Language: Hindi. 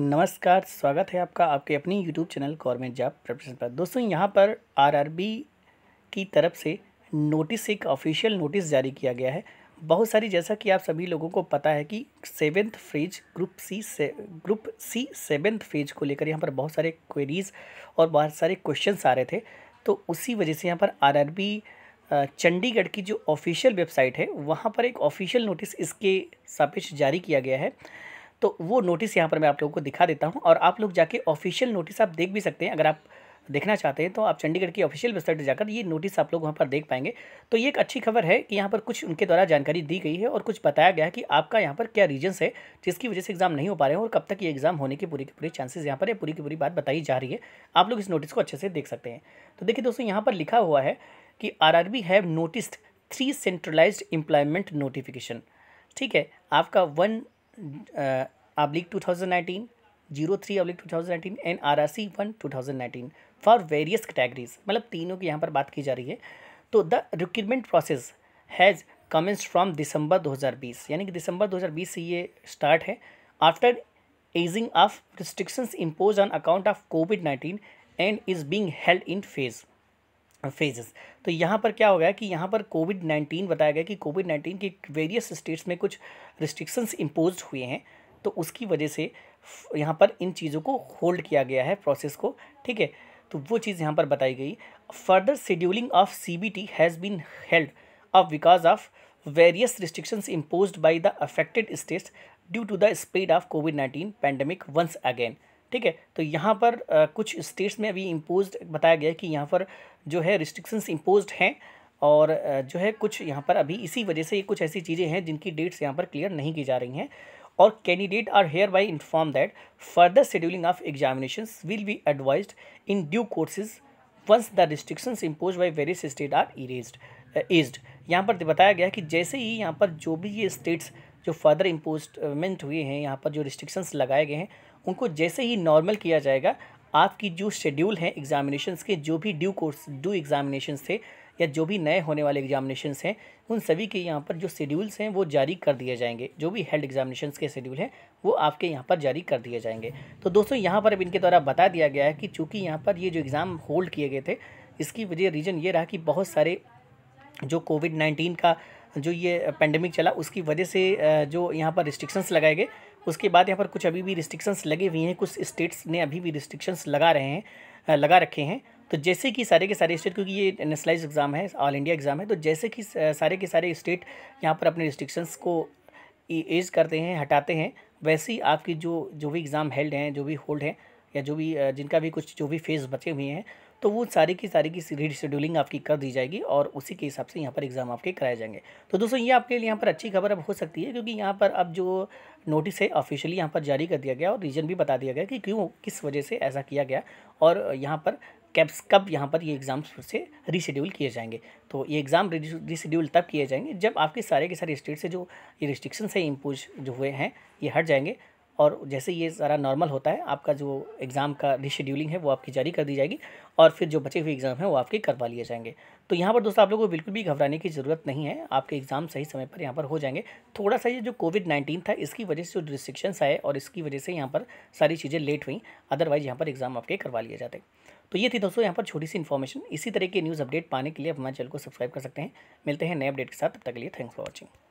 नमस्कार स्वागत है आपका आपके अपनी YouTube channel government job preparation पर दोस्तों यहाँ पर आरआरबी की तरफ से नोटिस एक ऑफिशियल नोटिस जारी किया गया है बहुत सारी जैसा कि आप सभी लोगों को पता है कि सेवेंथ फेज ग्रुप सी से ग्रुप सी सेवेंथ फेज को लेकर यहाँ पर बहुत सारे क्वेरीज़ और बहुत सारे क्वेश्चन आ रहे थे तो उसी वजह से यहाँ पर आर चंडीगढ़ की जो ऑफिशियल वेबसाइट है वहाँ पर एक ऑफिशियल नोटिस इसके सापेक्ष जारी किया गया है तो वो नोटिस यहाँ पर मैं आप लोगों को दिखा देता हूँ और आप लोग जाके ऑफिशियल नोटिस आप देख भी सकते हैं अगर आप देखना चाहते हैं तो आप चंडीगढ़ की ऑफिशियल वेबसाइट जाकर ये नोटिस आप लोग वहाँ पर देख पाएंगे तो ये एक अच्छी खबर है कि यहाँ पर कुछ उनके द्वारा जानकारी दी गई है और कुछ बताया गया है कि आपका यहाँ पर क्या रीजन्स है जिसकी वजह से एग्ज़ाम नहीं हो पा रहे हैं और कब तक ये एग्ज़ाम होने के पूरी के पूरे चांसेज यहाँ पर है पूरी की पूरी बात बताई जा रही है आप लोग इस नोटिस को अच्छे से देख सकते हैं तो देखिए दोस्तों यहाँ पर लिखा हुआ है कि R R B have notice three centralised employment notification ठीक है आपका one two thousand zero three oblique two thousand nineteen and R R C one two thousand nineteen for various categories मतलब तीनों की यहाँ पर बात की जा रही है तो the recruitment process has commence from दिसंबर दो हज़ार बीस यानी कि दिसंबर दो हज़ार बीस से ये स्टार्ट है after easing of restrictions impose on account of COVID nineteen and is being held in phase phases तो यहाँ पर क्या हो गया कि यहाँ पर कोविड नाइन्टीन बताया गया कि कोविड नाइन्टीन के वेरियस स्टेट्स में कुछ रिस्ट्रिक्शंस इम्पोज हुए हैं तो उसकी वजह से यहाँ पर इन चीज़ों को होल्ड किया गया है प्रोसेस को ठीक है तो वो चीज़ यहाँ पर बताई गई further scheduling of C B T has been held off because of various restrictions impose by the affected states due to the speed of COVID nineteen pandemic once again ठीक है तो यहाँ पर आ, कुछ स्टेट्स में अभी इम्पोज बताया गया है कि यहाँ पर जो है रिस्ट्रिक्शंस इम्पोज हैं और आ, जो है कुछ यहाँ पर अभी इसी वजह से ये कुछ ऐसी चीज़ें हैं जिनकी डेट्स यहाँ पर क्लियर नहीं की जा रही हैं और candidate are hereby inform that further scheduling of examination will be advise in due courses once the restrictions impose by various state are erased eased यहाँ पर बताया गया कि जैसे ही यहाँ पर जो भी ये स्टेट्स जो फर्दर इम्पोजमेंट हुए हैं यहाँ पर जो रिस्ट्रिक्शंस लगाए गए हैं उनको जैसे ही नॉर्मल किया जाएगा आपकी जो शेड्यूल है एग्ज़ामिनेशन के जो भी ड्यू कोर्स ड्यू एग्ज़ामिनेशन थे या जो भी नए होने वाले एग्ज़ामिनेशन हैं उन सभी के यहाँ पर जो शेड्यूल्स हैं वो जारी कर दिए जाएंगे जो भी हेल्ड एग्ज़ामिनेशन के शेड्यूल हैं वो आपके यहाँ पर जारी कर दिए जाएंगे तो दोस्तों यहाँ पर अब इनके द्वारा बता दिया गया है कि चूँकि यहाँ पर ये जो एग्ज़ाम होल्ड किए गए थे इसकी वजह रीज़न ये रहा कि बहुत सारे जो कोविड नाइन्टीन का जो ये पेंडेमिक चला उसकी वजह से जो यहाँ पर रिस्ट्रिक्शंस लगाए गए उसके बाद यहाँ पर कुछ अभी भी रिस्ट्रिक्शंस लगे हुए हैं कुछ स्टेट्स ने अभी भी रिस्ट्रिक्शंस लगा रहे हैं लगा रखे हैं तो जैसे कि सारे के सारे स्टेट क्योंकि ये नेशनलाइज एग्ज़ाम है ऑल इंडिया एग्ज़ाम है तो जैसे कि सारे के सारे स्टेट यहाँ पर अपने रिस्ट्रिक्शंस को एज करते हैं हटाते हैं वैसे ही आपकी जो जो भी एग्ज़ाम हेल्ड हैं जो भी होल्ड हैं या जो भी जिनका भी कुछ जो भी फेज़ बचे हुए हैं तो वो सारी की सारी की रीशेड्यूलिंग आपकी कर दी जाएगी और उसी के हिसाब से यहाँ पर एग्ज़ाम आपके कराए जाएंगे तो दोस्तों ये आपके लिए यहाँ पर अच्छी खबर अब हो सकती है क्योंकि यहाँ पर अब जो नोटिस है ऑफिशियली यहाँ पर जारी कर दिया गया और रीज़न भी बता दिया गया कि क्यों किस वजह से ऐसा किया गया और यहाँ पर कैब्स कब यहाँ पर ये एग्ज़ाम फिर से रीशेड्यूल किए जाएंगे तो ये एग्ज़ाम रीशेड्यूल तब किए जाएंगे जब आपके सारे के सारे स्टेट से जो ये रिस्ट्रिक्शन है इम्पोज जो हुए हैं ये हट जाएंगे और जैसे ये सारा नॉर्मल होता है आपका जो एग्ज़ाम का रिशेड्यूलिंग है वो आपकी जारी कर दी जाएगी और फिर जो बचे हुए एग्ज़ाम हैं वो आपके करवा लिए जाएंगे तो यहाँ पर दोस्तों आप लोगों को बिल्कुल भी घबराने की ज़रूरत नहीं है आपके एग्ज़ाम सही समय पर यहाँ पर हो जाएंगे थोड़ा सा ये जो कोविड नाइन्टीन था इसकी वजह से जो रिस्ट्रिक्शंस आए और इसकी वजह से यहाँ पर सारी चीज़ें लेट हुई अदरवाइज़ यहाँ पर एग्ज़ाम आपके करवा लिए जाते तो ये थी दोस्तों यहाँ पर छोटी सी इन्फॉर्मेशन इसी तरह के न्यूज़ अपडेट पाने के लिए आप हमारे चैनल को सब्सक्राइब कर सकते हैं मिलते हैं नए अपडेट के साथ तब तक के लिए थैंक्स फॉर वॉचिंग